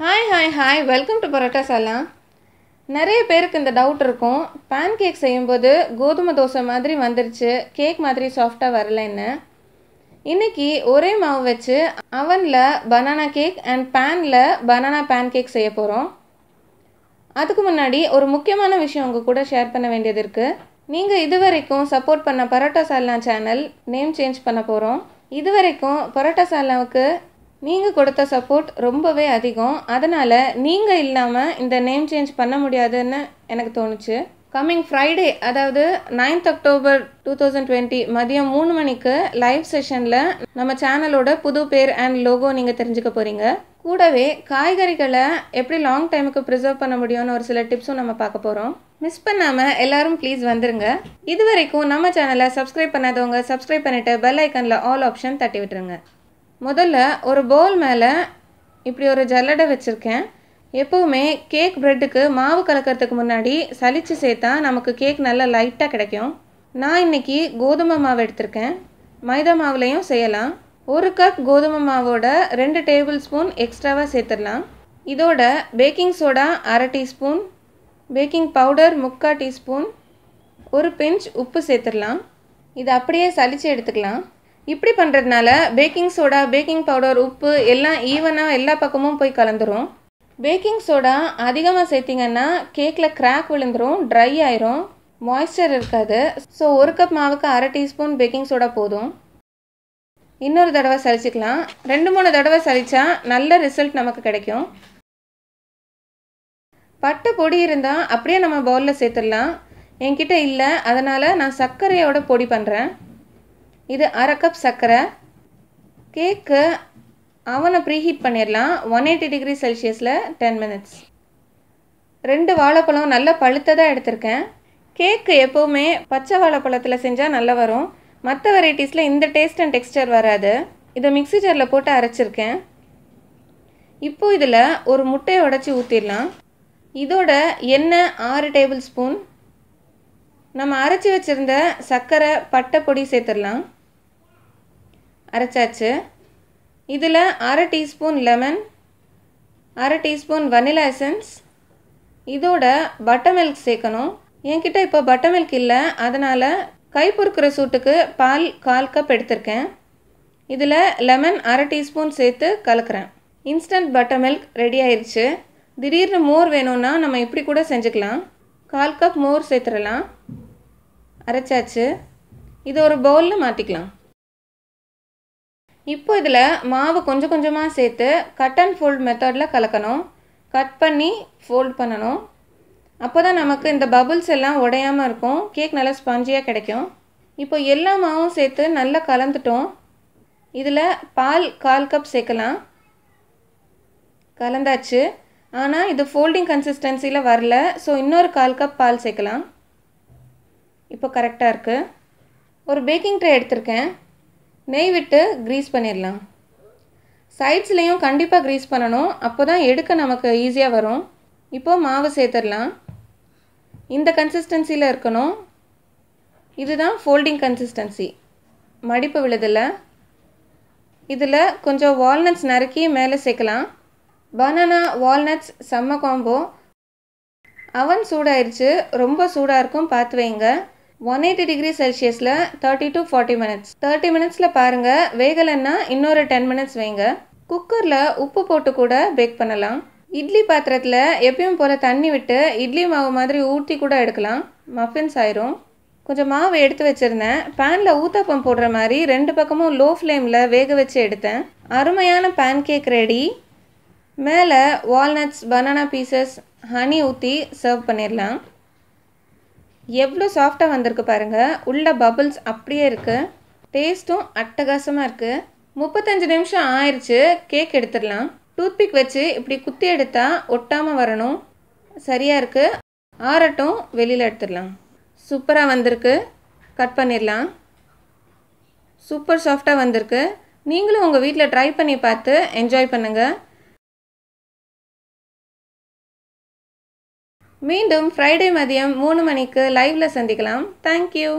hi hi hi welcome to parotta salna நிறைய பேருக்கு இந்த டவுட் இருக்கும் பேன் கேக் செய்யும்போது கோதுமை தோசை மாதிரி வந்துருச்சு கேக் மாதிரி சாஃப்டாக வரலன்னு இன்னைக்கு ஒரே மாவு வச்சு அவனில் பனானா கேக் அண்ட் பேனில் பனானா பேன் கேக் செய்ய போகிறோம் அதுக்கு முன்னாடி ஒரு முக்கியமான விஷயம் உங்கள் கூட ஷேர் பண்ண வேண்டியது இருக்குது நீங்கள் இது வரைக்கும் சப்போர்ட் பண்ண parotta salna channel name change பண்ண போகிறோம் இது வரைக்கும் பரோட்டா சாலாவுக்கு நீங்கள் கொடுத்த சப்போர்ட் ரொம்பவே அதிகம் அதனால் நீங்கள் இல்லாமல் இந்த நேம் சேஞ்ச் பண்ண முடியாதுன்னு எனக்கு தோணுச்சு கம்மிங் ஃப்ரைடே அதாவது ninth October two thousand twenty மதியம் மூணு மணிக்கு லைவ் செஷனில் நம்ம சேனலோட புது பேர் அண்ட் லோகோ நீங்கள் தெரிஞ்சுக்க போகிறீங்க கூடவே காய்கறிகளை எப்படி லாங் டைமுக்கு ப்ரிசர்வ் பண்ண முடியும்னு ஒரு சில டிப்ஸும் நம்ம பார்க்க போகிறோம் மிஸ் பண்ணாமல் எல்லாரும் ப்ளீஸ் வந்துருங்க இது வரைக்கும் நம்ம சேனலை சப்ஸ்கிரைப் பண்ணாதவங்க சப்ஸ்கிரைப் பண்ணிவிட்டு பெல் ஐக்கனில் ஆல் ஆப்ஷன் தட்டி விட்டுருங்க முதல்ல ஒரு பவுல் மேலே இப்படி ஒரு ஜல்லடை வச்சுருக்கேன் எப்போவுமே கேக் ப்ரெட்டுக்கு மாவு கலக்கிறதுக்கு முன்னாடி சலித்து சேர்த்தா நமக்கு கேக் நல்லா லைட்டாக கிடைக்கும் நான் இன்றைக்கி கோதுமை மாவு எடுத்திருக்கேன் மைதா மாவுலேயும் செய்யலாம் ஒரு கப் கோதுமை மாவோட ரெண்டு டேபிள் ஸ்பூன் எக்ஸ்ட்ராவாக சேர்த்துடலாம் இதோட பேக்கிங் சோடா அரை டீஸ்பூன் பேக்கிங் பவுடர் முக்கால் டீஸ்பூன் ஒரு பிஞ்ச் உப்பு சேர்த்துடலாம் இது அப்படியே சலித்து எடுத்துக்கலாம் இப்படி பண்ணுறதுனால பேக்கிங் சோடா பேக்கிங் பவுடர் உப்பு எல்லாம் ஈவனாக எல்லா பக்கமும் போய் கலந்துரும் பேக்கிங் சோடா அதிகமாக சேர்த்திங்கன்னா கேக்கில் கிராக் விழுந்துடும் ட்ரை ஆயிரும் மாய்ஸ்சர் இருக்காது ஸோ ஒரு கப் மாவுக்கு அரை டீஸ்பூன் பேக்கிங் சோடா போதும் இன்னொரு தடவை சலிச்சுக்கலாம் ரெண்டு மூணு தடவை சலித்தா நல்ல ரிசல்ட் நமக்கு கிடைக்கும் பட்டை பொடி இருந்தால் அப்படியே நம்ம பவுலில் சேர்த்துடலாம் என்கிட்ட இல்லை அதனால் நான் சர்க்கரையோட பொடி பண்ணுறேன் இது அரை கப் சர்க்கரை கேக்கு அவனை ப்ரீஹீட் பண்ணிடலாம் ஒன் எயிட்டி டிகிரி செல்சியஸில் டென் மினிட்ஸ் ரெண்டு வாழைப்பழம் நல்லா பழுத்ததாக எடுத்திருக்கேன் கேக்கு எப்போவுமே பச்சை வாழைப்பழத்தில் செஞ்சால் நல்லா வரும் மற்ற வெரைட்டிஸில் இந்த டேஸ்ட் அண்ட் டெக்ஸ்டர் வராது இதை மிக்சி ஜாரில் போட்டு அரைச்சிருக்கேன் இப்போ இதில் ஒரு முட்டையை உடச்சி ஊற்றிடலாம் இதோட எண்ணெய் ஆறு டேபிள் ஸ்பூன் நம்ம அரைச்சி வச்சுருந்த சர்க்கரை பட்டை பொடி சேர்த்துடலாம் அரைச்சாச்சு இதில் அரை டீஸ்பூன் லெமன் அரை டீஸ்பூன் வனிலா எசன்ஸ் இதோட பட்டர் மில்க் சேர்க்கணும் என்கிட்ட இப்போ பட்டர் மில்க் இல்லை அதனால் கை பொறுக்கிற சூட்டுக்கு பால் கால் கப் எடுத்திருக்கேன் இதில் லெமன் அரை டீஸ்பூன் சேர்த்து கலக்கிறேன் இன்ஸ்டன்ட் பட்டர் மில்க் ரெடி ஆயிடுச்சு திடீர்னு மோர் வேணும்னா நம்ம இப்படி கூட செஞ்சுக்கலாம் கால் கப் மோர் சேர்த்துடலாம் அரைச்சாச்சு இது ஒரு பவுலில் மாற்றிக்கலாம் இப்போ இதில் மாவு கொஞ்சம் கொஞ்சமாக சேர்த்து கட் அண்ட் ஃபோல்ட் மெத்தடில் கலக்கணும் கட் பண்ணி ஃபோல்ட் பண்ணணும் அப்போ தான் நமக்கு இந்த பபுள்ஸ் எல்லாம் உடையாமல் இருக்கும் கேக் நல்லா ஸ்பாஞ்சியாக கிடைக்கும் இப்போ எல்லா மாவும் சேர்த்து நல்லா கலந்துட்டோம் இதில் பால் கால் கப் சேர்க்கலாம் கலந்தாச்சு ஆனால் இது ஃபோல்டிங் கன்சிஸ்டன்சியில் வரல ஸோ இன்னொரு கால் கப் பால் சேர்க்கலாம் இப்போ கரெக்டாக இருக்குது ஒரு பேக்கிங் ட்ரே எடுத்திருக்கேன் நெய் விட்டு க்ரீஸ் பண்ணிடலாம் சைட்ஸ்லேயும் கண்டிப்பாக க்ரீஸ் பண்ணணும் அப்போ தான் எடுக்க நமக்கு ஈஸியாக வரும் இப்போது மாவு சேர்த்துடலாம் இந்த கன்சிஸ்டன்சியில் இருக்கணும் இதுதான் ஃபோல்டிங் கன்சிஸ்டன்சி மடிப்பு விழுதில் இதில் கொஞ்சம் வால்நட்ஸ் நறுக்கி மேலே சேர்க்கலாம் பனானா வால்நட்ஸ் செம்ம காம்போ அவன் சூடாயிருச்சு ரொம்ப சூடாக இருக்கும் பார்த்து வைங்க ஒன் எயிட்டி டிகிரி செல்சியஸில் thirty to forty minutes thirty மினிட்ஸில் பாருங்கள் வேகலைன்னா இன்னொரு டென் மினிட்ஸ் வைங்க குக்கரில் உப்பு போட்டு கூட பேக் பண்ணலாம் இட்லி பாத்திரத்தில் எப்பயும் போல் தண்ணி விட்டு இட்லி மாவு மாதிரி ஊற்றி கூட எடுக்கலாம் மஃபின்ஸ் ஆயிரும் கொஞ்சம் மாவு எடுத்து வச்சுருந்தேன் பேனில் ஊத்தப்பம் போடுற மாதிரி ரெண்டு பக்கமும் லோ ஃப்ளேமில் வேக வச்சு எடுத்தேன் அருமையான பேன் கேக் ரெடி மேலே வால்நட்ஸ் பனானா பீசஸ் ஹனி ஊற்றி சர்வ் பண்ணிடலாம் எவ்வளோ சாஃப்டாக வந்திருக்கு பாருங்கள் உள்ள பபுள்ஸ் அப்படியே இருக்குது டேஸ்ட்டும் அட்டகாசமாக இருக்குது முப்பத்தஞ்சு நிமிஷம் ஆயிடுச்சு கேக் எடுத்துடலாம் டூத்பிக் வச்சு இப்படி குத்தி எடுத்தால் ஒட்டாமல் வரணும் சரியாக இருக்குது ஆறட்டும் வெளியில் எடுத்துடலாம் சூப்பராக வந்திருக்கு கட் பண்ணிடலாம் சூப்பர் சாஃப்டாக வந்திருக்கு நீங்களும் உங்கள் வீட்டில் ட்ரை பண்ணி பார்த்து என்ஜாய் பண்ணுங்கள் மீண்டும் ஃப்ரைடே மதியம் மூணு மணிக்கு லைவில் சந்திக்கலாம் தேங்க்யூ